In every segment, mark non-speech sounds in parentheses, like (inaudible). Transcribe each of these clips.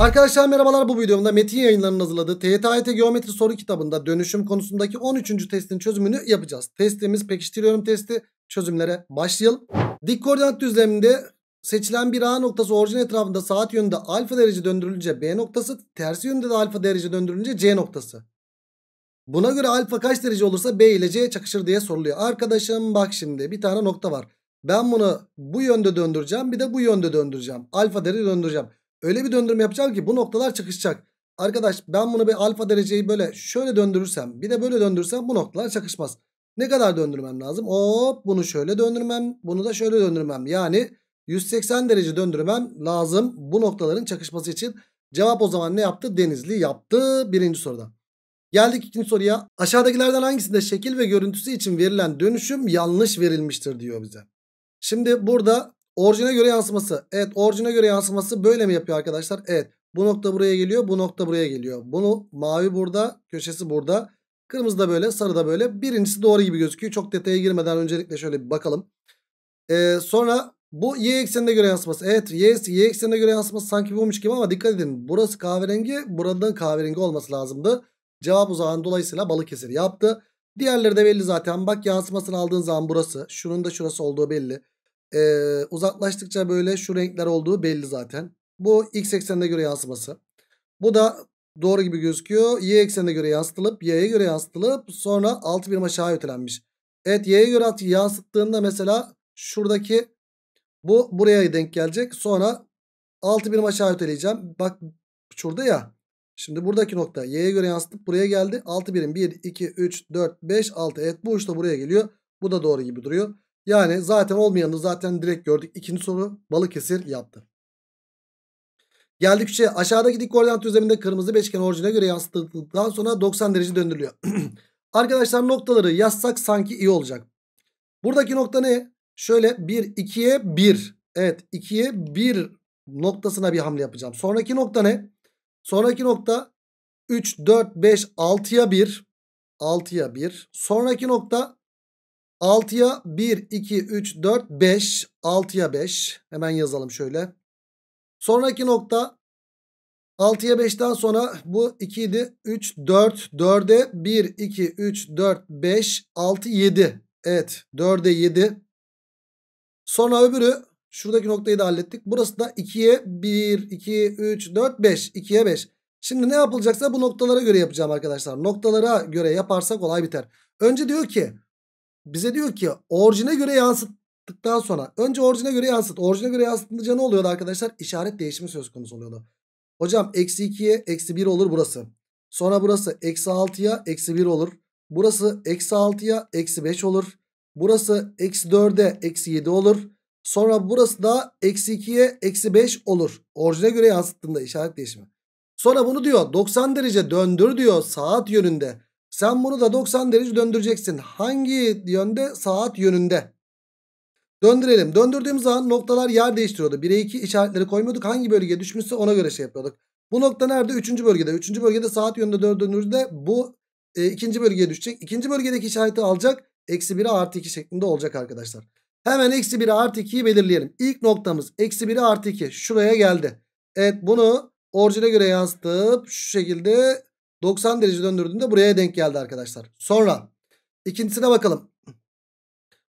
Arkadaşlar merhabalar bu videomda Metin yayınlarının hazırladığı TYT Geometri soru kitabında dönüşüm konusundaki 13. testin çözümünü yapacağız. Testimiz pekiştiriyorum testi çözümlere başlayalım. Dik koordinat düzleminde seçilen bir A noktası orijin etrafında saat yönünde alfa derece döndürülünce B noktası tersi yönünde de alfa derece döndürülünce C noktası. Buna göre alfa kaç derece olursa B ile C çakışır diye soruluyor. Arkadaşım bak şimdi bir tane nokta var. Ben bunu bu yönde döndüreceğim bir de bu yönde döndüreceğim. Alfa derece döndüreceğim. Öyle bir döndürme yapacağım ki bu noktalar çıkışacak. Arkadaş ben bunu bir alfa dereceyi böyle şöyle döndürürsem bir de böyle döndürürsem bu noktalar çakışmaz. Ne kadar döndürmem lazım? Hop bunu şöyle döndürmem bunu da şöyle döndürmem. Yani 180 derece döndürmem lazım bu noktaların çakışması için. Cevap o zaman ne yaptı? Denizli yaptı birinci soruda. Geldik ikinci soruya. Aşağıdakilerden hangisinde şekil ve görüntüsü için verilen dönüşüm yanlış verilmiştir diyor bize. Şimdi burada Orijine göre yansıması. Evet orijine göre yansıması böyle mi yapıyor arkadaşlar? Evet. Bu nokta buraya geliyor. Bu nokta buraya geliyor. Bunu mavi burada. Köşesi burada. Kırmızı da böyle. Sarı da böyle. Birincisi doğru gibi gözüküyor. Çok detaya girmeden öncelikle şöyle bir bakalım. Ee, sonra bu y eksenine göre yansıması. Evet y, y eksenine göre yansıması sanki bulmuş gibi ama dikkat edin. Burası kahverengi. Burada kahverengi olması lazımdı. Cevap uzağın dolayısıyla Balıkesir yaptı. Diğerleri de belli zaten. Bak yansımasını aldığın zaman burası. Şunun da şurası olduğu belli e, uzaklaştıkça böyle şu renkler olduğu belli zaten. Bu x eksenine göre yansıması. Bu da doğru gibi gözüküyor. Y eksenine göre yansıtılıp y'ye göre yansıtılıp sonra 6 birim aşağı ötelenmiş. Evet y'ye göre yansıttığında mesela şuradaki bu buraya denk gelecek. Sonra 6 birim aşağı öteleyeceğim. Bak şurada ya. Şimdi buradaki nokta y'ye göre yansıtıp buraya geldi. 6 birim 1, 2, 3, 4, 5, 6. Evet bu uçta buraya geliyor. Bu da doğru gibi duruyor. Yani zaten olmayanı zaten direkt gördük. İkinci soru Balıkesir yaptı. Geldik 3'e. Şey, aşağıdaki dik koordinat düzleminde kırmızı beşgen orijine göre yansıtıldıktan sonra 90 derece döndürülüyor. (clears throat) Arkadaşlar noktaları yazsak sanki iyi olacak. Buradaki nokta ne? Şöyle 1, 2'ye 1. Evet 2'ye 1 noktasına bir hamle yapacağım. Sonraki nokta ne? Sonraki nokta 3, 4, 5, 6'ya 1. 6'ya 1. Sonraki nokta 6'ya 1, 2, 3, 4, 5. 6'ya 5. Hemen yazalım şöyle. Sonraki nokta 6'ya 5'ten sonra bu 2 idi. 3, 4, 4'e 1, 2, 3, 4, 5, 6, 7. Evet 4'e 7. Sonra öbürü şuradaki noktayı da hallettik. Burası da 2'ye 1, 2, 3, 4, 5. 2'ye 5. Şimdi ne yapılacaksa bu noktalara göre yapacağım arkadaşlar. Noktalara göre yaparsak olay biter. Önce diyor ki bize diyor ki orijine göre yansıttıktan sonra önce orijine göre yansıt. Orijine göre yansıtınca ne oluyordu arkadaşlar? İşaret değişimi söz konusu oluyordu. Hocam eksi 2'ye eksi 1 olur burası. Sonra burası eksi 6'ya eksi 1 olur. Burası eksi 6'ya eksi 5 olur. Burası eksi 4'e eksi 7 olur. Sonra burası da eksi 2'ye eksi 5 olur. Orijine göre yansıttığında işaret değişimi. Sonra bunu diyor 90 derece döndür diyor saat yönünde. Sen bunu da 90 derece döndüreceksin. Hangi yönde? Saat yönünde. Döndürelim. Döndürdüğümüz zaman noktalar yer değiştiriyordu. 1'e 2 işaretleri koymuyorduk. Hangi bölgeye düşmüşse ona göre şey yapıyorduk. Bu nokta nerede? 3. bölgede. 3. bölgede saat yönünde döndüğümüzde bu e, ikinci bölgeye düşecek. İkinci bölgedeki işareti alacak. Eksi 1'e artı 2 şeklinde olacak arkadaşlar. Hemen eksi 1'e artı 2'yi belirleyelim. İlk noktamız eksi 1'e artı 2. Şuraya geldi. Evet bunu orijine göre yansıtıp şu şekilde 90 derece döndürdüğünde buraya denk geldi arkadaşlar. Sonra ikincisine bakalım.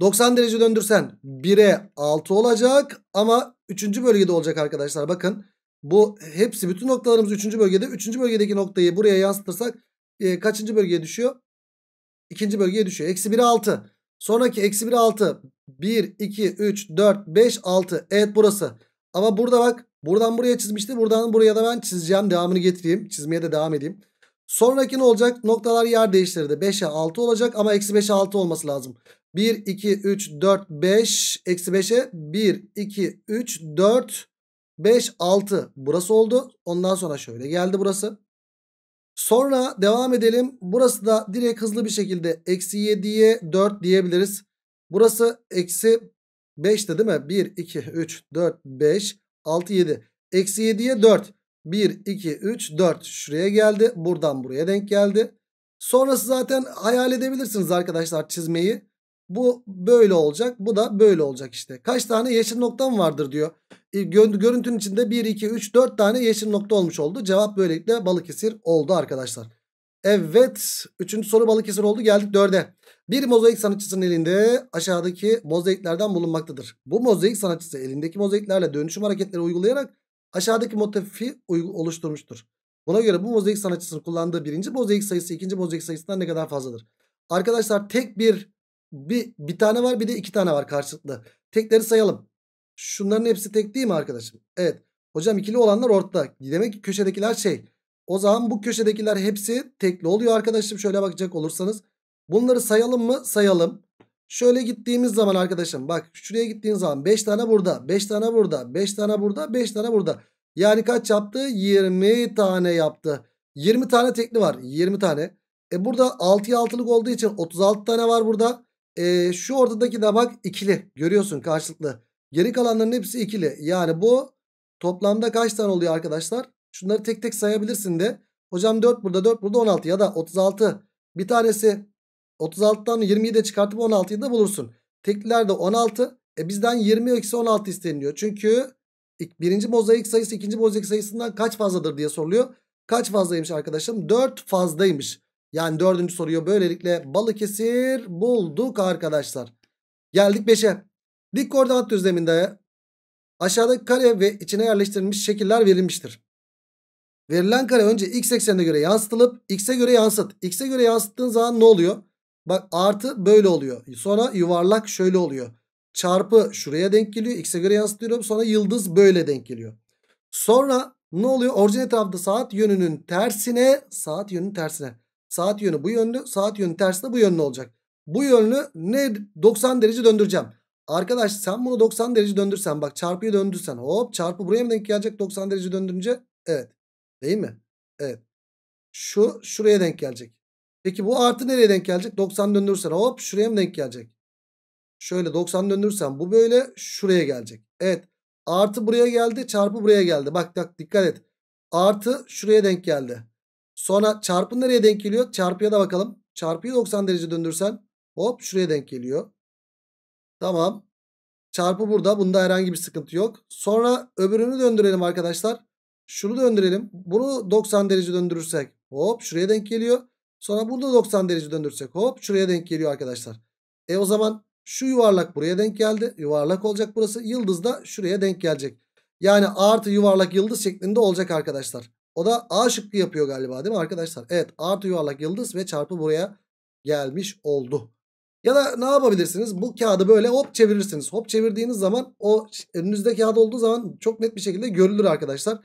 90 derece döndürsen 1'e 6 olacak ama 3. bölgede olacak arkadaşlar. Bakın bu hepsi bütün noktalarımız 3. bölgede. 3. bölgedeki noktayı buraya yansıtırsak e, kaçıncı bölgeye düşüyor? 2. bölgeye düşüyor. Eksi 1'e 6. Sonraki eksi 1'e 6. 1, 2, 3, 4, 5, 6. Evet burası. Ama burada bak buradan buraya çizmişti. Buradan buraya da ben çizeceğim. Devamını getireyim. Çizmeye de devam edeyim. Sonraki ne olacak? Noktalar yer değiştirdi. 5'e 6 olacak ama eksi 5'e 6 olması lazım. 1, 2, 3, 4, 5. Eksi 5'e 1, 2, 3, 4, 5, 6. Burası oldu. Ondan sonra şöyle geldi burası. Sonra devam edelim. Burası da direkt hızlı bir şekilde eksi 7'ye 4 diyebiliriz. Burası eksi 5'te değil mi? 1, 2, 3, 4, 5, 6, 7. Eksi 7'ye 4. 1, 2, 3, 4 şuraya geldi. Buradan buraya denk geldi. Sonrası zaten hayal edebilirsiniz arkadaşlar çizmeyi. Bu böyle olacak. Bu da böyle olacak işte. Kaç tane yeşil noktam vardır diyor. Görüntünün içinde 1, 2, 3, 4 tane yeşil nokta olmuş oldu. Cevap böylelikle Balıkesir oldu arkadaşlar. Evet. Üçüncü soru Balıkesir oldu. Geldik dörde. Bir mozaik sanatçısının elinde aşağıdaki mozaiklerden bulunmaktadır. Bu mozaik sanatçısı elindeki mozaiklerle dönüşüm hareketleri uygulayarak aşağıdaki motifi oluşturmuştur. Buna göre bu mozaik sanatçısının kullandığı birinci mozaik sayısı ikinci mozaik sayısından ne kadar fazladır? Arkadaşlar tek bir, bir bir tane var bir de iki tane var karşılıklı. Tekleri sayalım. Şunların hepsi tek değil mi arkadaşım? Evet. Hocam ikili olanlar ortada. Demek ki köşedekiler şey. O zaman bu köşedekiler hepsi tekli oluyor arkadaşım. Şöyle bakacak olursanız. Bunları sayalım mı? Sayalım. Şöyle gittiğimiz zaman arkadaşım bak şuraya gittiğin zaman 5 tane burada 5 tane burada 5 tane burada 5 tane burada. Yani kaç yaptı? 20 tane yaptı. 20 tane tekli var 20 tane. E burada 6'ya 6'lık olduğu için 36 tane var burada. E şu ortadaki de bak ikili görüyorsun karşılıklı. Geri kalanların hepsi ikili. Yani bu toplamda kaç tane oluyor arkadaşlar? Şunları tek tek sayabilirsin de. Hocam 4 burada 4 burada 16 ya da 36. Bir tanesi 36'dan de çıkartıp 16'yı da bulursun. Tekliler 16. E bizden 20 eksi 16 isteniliyor. Çünkü birinci mozaik sayısı ikinci mozaik sayısından kaç fazladır diye soruluyor. Kaç fazlaymış arkadaşım? 4 fazlaymış. Yani dördüncü soruyu böylelikle Balıkesir bulduk arkadaşlar. Geldik 5'e. Dik koordinat düzleminde aşağıdaki kare ve içine yerleştirilmiş şekiller verilmiştir. Verilen kare önce x eksenine göre yansıtılıp x'e göre yansıt. X'e göre yansıttığın zaman ne oluyor? Bak artı böyle oluyor. Sonra yuvarlak şöyle oluyor. Çarpı şuraya denk geliyor. X'e göre yansıtıyorum. Sonra yıldız böyle denk geliyor. Sonra ne oluyor? Orijin etrafında saat yönünün tersine saat yönünün tersine. Saat yönü bu yönlü. Saat yönü tersine bu yönlü olacak. Bu yönlü ne 90 derece döndüreceğim. Arkadaş sen bunu 90 derece döndürsen bak çarpıyı döndürsen hop çarpı buraya mı denk gelecek 90 derece döndürünce? Evet. Değil mi? Evet. Şu şuraya denk gelecek. Peki bu artı nereye denk gelecek? 90 döndürürsen hop şuraya mı denk gelecek? Şöyle 90 döndürürsen bu böyle şuraya gelecek. Evet artı buraya geldi çarpı buraya geldi. Bak, bak dikkat et. Artı şuraya denk geldi. Sonra çarpı nereye denk geliyor? Çarpıya da bakalım. Çarpıyı 90 derece döndürsen hop şuraya denk geliyor. Tamam. Çarpı burada. Bunda herhangi bir sıkıntı yok. Sonra öbürünü döndürelim arkadaşlar. Şunu döndürelim. Bunu 90 derece döndürürsek hop şuraya denk geliyor. Sonra burada 90 derece döndürsek hop şuraya denk geliyor arkadaşlar. E o zaman şu yuvarlak buraya denk geldi. Yuvarlak olacak burası. Yıldız da şuraya denk gelecek. Yani artı yuvarlak yıldız şeklinde olacak arkadaşlar. O da A şıkkı yapıyor galiba değil mi arkadaşlar? Evet artı yuvarlak yıldız ve çarpı buraya gelmiş oldu. Ya da ne yapabilirsiniz? Bu kağıdı böyle hop çevirirsiniz. Hop çevirdiğiniz zaman o önünüzde kağıt olduğu zaman çok net bir şekilde görülür arkadaşlar.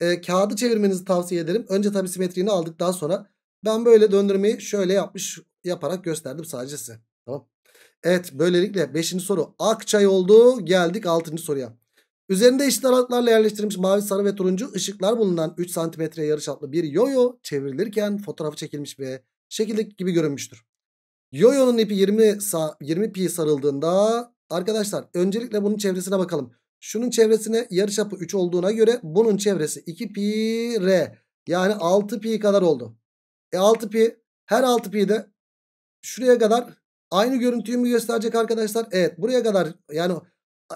Ee, kağıdı çevirmenizi tavsiye ederim. Önce tabi simetriğini aldıktan sonra ben böyle döndürmeyi şöyle yapmış yaparak gösterdim sadece size. Tamam. Evet böylelikle 5. soru Akçay oldu. Geldik 6. soruya. Üzerinde eşit aralıklarla yerleştirilmiş mavi, sarı ve turuncu ışıklar bulunan 3 santimetreye yarıçaplı çaplı bir yoyo çevrilirken fotoğrafı çekilmiş ve şekildeki gibi görünmüştür. Yoyo'nun ipi 20, 20 pi sarıldığında arkadaşlar öncelikle bunun çevresine bakalım. Şunun çevresine yarıçapı 3 olduğuna göre bunun çevresi 2 pi r yani 6 pi kadar oldu. E 6pi her 6pi de şuraya kadar aynı görüntüyü mü gösterecek arkadaşlar? Evet buraya kadar yani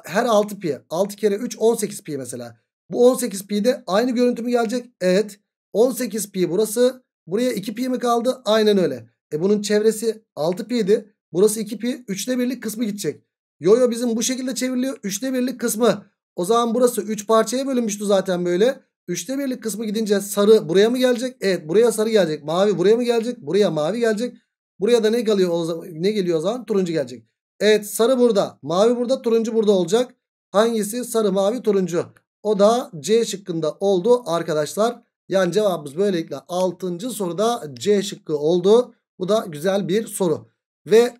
her 6pi 6 kere 3 18pi mesela. Bu 18pi'de aynı görüntü mü gelecek? Evet 18pi burası buraya 2pi mi kaldı? Aynen öyle. E bunun çevresi 6pi'di. Burası 2pi 3'te birlik kısmı gidecek. Yo yo bizim bu şekilde çevriliyor. 3'te birlik kısmı. O zaman burası 3 parçaya bölünmüştü zaten böyle. Üçte birlik kısmı gidince sarı buraya mı gelecek? Evet buraya sarı gelecek. Mavi buraya mı gelecek? Buraya mavi gelecek. Buraya da ne geliyor o zaman? Ne geliyor o zaman? Turuncu gelecek. Evet sarı burada. Mavi burada. Turuncu burada olacak. Hangisi? Sarı, mavi, turuncu. O da C şıkkında oldu arkadaşlar. Yani cevabımız böylelikle 6. soruda C şıkkı oldu. Bu da güzel bir soru. Ve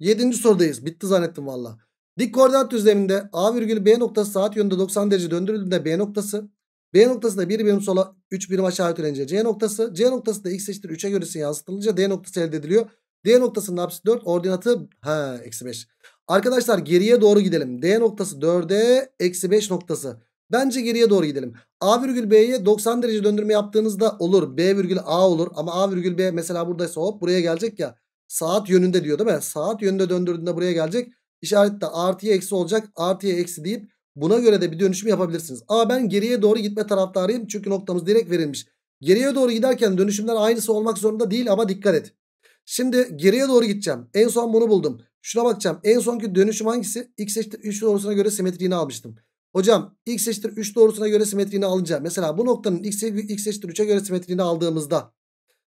7. sorudayız. Bitti zannettim valla. Dik koordinat düzleminde A virgül B noktası saat yönünde 90 derece döndürüldüğünde B noktası B noktasında 1 birim sola 3 birim aşağı ötelince C noktası. C noktasında x eşittir 3'e göresi yansıtılınca D noktası elde ediliyor. D noktasının apsisi 4 ordinatı ha, eksi 5. Arkadaşlar geriye doğru gidelim. D noktası 4'e eksi 5 noktası. Bence geriye doğru gidelim. A virgül B'ye 90 derece döndürme yaptığınızda olur. B virgül A olur. Ama A virgül B mesela buradaysa hop buraya gelecek ya. Saat yönünde diyor değil mi? Saat yönünde döndürdüğünde buraya gelecek. İşaret de artıya eksi olacak. Artıya eksi deyip Buna göre de bir dönüşüm yapabilirsiniz. Aa ben geriye doğru gitme taraftarıyım. Çünkü noktamız direkt verilmiş. Geriye doğru giderken dönüşümler aynısı olmak zorunda değil ama dikkat et. Şimdi geriye doğru gideceğim. En son bunu buldum. Şuna bakacağım. En sonki dönüşüm hangisi? X eşittir 3 doğrusuna göre simetriğini almıştım. Hocam x eşittir 3 doğrusuna göre simetriğini alınca mesela bu noktanın x, x eşittir 3'e göre simetriğini aldığımızda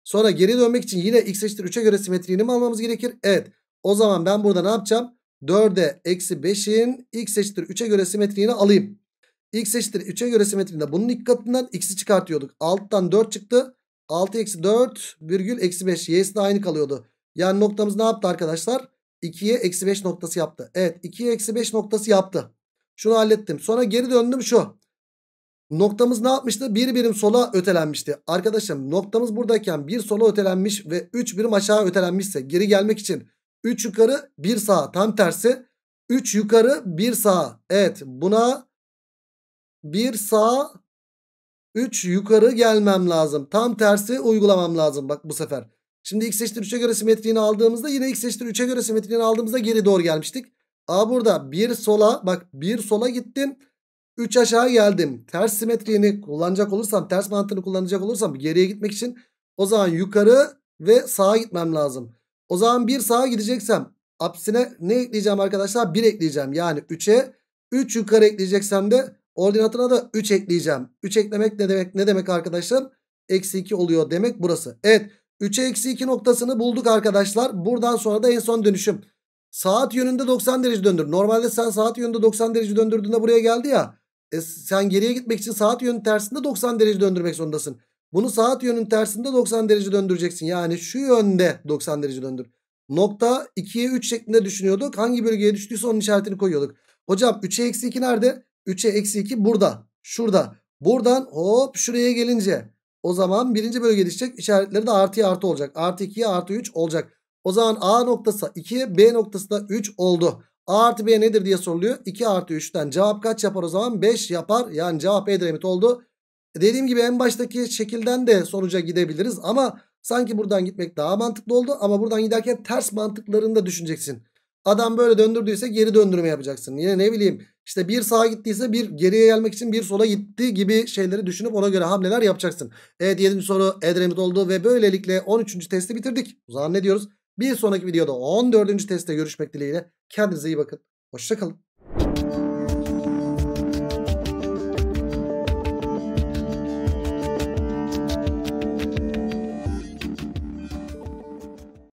sonra geri dönmek için yine x eşittir 3'e göre simetriğini mi almamız gerekir? Evet. O zaman ben burada ne yapacağım? 4'e eksi 5'in x eşittir 3'e göre simetriğini alayım. x eşittir 3'e göre simetriğinde bunun ilk x'i çıkartıyorduk. Alttan 4 çıktı. 6 eksi 4 virgül eksi 5 y'si de aynı kalıyordu. Yani noktamız ne yaptı arkadaşlar? 2'ye eksi 5 noktası yaptı. Evet 2'ye eksi 5 noktası yaptı. Şunu hallettim. Sonra geri döndüm şu. Noktamız ne yapmıştı? Bir birim sola ötelenmişti. Arkadaşım noktamız buradayken bir sola ötelenmiş ve 3 birim aşağı ötelenmişse geri gelmek için 3 yukarı 1 sağa tam tersi. 3 yukarı 1 sağa. Evet buna 1 sağa 3 yukarı gelmem lazım. Tam tersi uygulamam lazım bak bu sefer. Şimdi x eşittir 3'e göre simetriğini aldığımızda yine x eşittir 3'e göre simetriğini aldığımızda geri doğru gelmiştik. A burada bir sola bak bir sola gittim. 3 aşağı geldim. Ters simetriğini kullanacak olursam ters mantığını kullanacak olursam geriye gitmek için o zaman yukarı ve sağa gitmem lazım. O zaman bir sağa gideceksem apsine ne ekleyeceğim arkadaşlar? 1 ekleyeceğim. Yani 3'e 3 yukarı ekleyeceksem de ordinatına da 3 ekleyeceğim. 3 eklemek ne demek? Ne demek arkadaşlar? Eksi 2 oluyor demek burası. Evet 3'e eksi 2 noktasını bulduk arkadaşlar. Buradan sonra da en son dönüşüm. Saat yönünde 90 derece döndür. Normalde sen saat yönünde 90 derece döndürdüğünde buraya geldi ya. E sen geriye gitmek için saat yönü tersinde 90 derece döndürmek zorundasın. Bunu saat yönün tersinde 90 derece döndüreceksin. Yani şu yönde 90 derece döndür. Nokta 2'ye 3 şeklinde düşünüyorduk. Hangi bölgeye düştüyse onun işaretini koyuyorduk. Hocam 3'e eksi 2 nerede? 3'e eksi 2 burada. Şurada. Buradan hop şuraya gelince o zaman birinci bölgeye düşecek. İşaretleri de artıya artı olacak. Artı 2'ye artı 3 olacak. O zaman A noktası 2, B noktası da 3 oldu. A artı B nedir diye soruluyor. 2 artı 3'ten cevap kaç yapar o zaman? 5 yapar. Yani cevap Edremit oldu dediğim gibi en baştaki şekilden de sonuca gidebiliriz ama sanki buradan gitmek daha mantıklı oldu ama buradan giderken ters mantıklarını da düşüneceksin. Adam böyle döndürdüyse geri döndürme yapacaksın. Yine ne bileyim işte bir sağa gittiyse bir geriye gelmek için bir sola gitti gibi şeyleri düşünüp ona göre hamleler yapacaksın. Evet 7. soru Edremit oldu ve böylelikle 13. testi bitirdik. O ne diyoruz? Bir sonraki videoda 14. testte görüşmek dileğiyle. Kendinize iyi bakın. Hoşçakalın.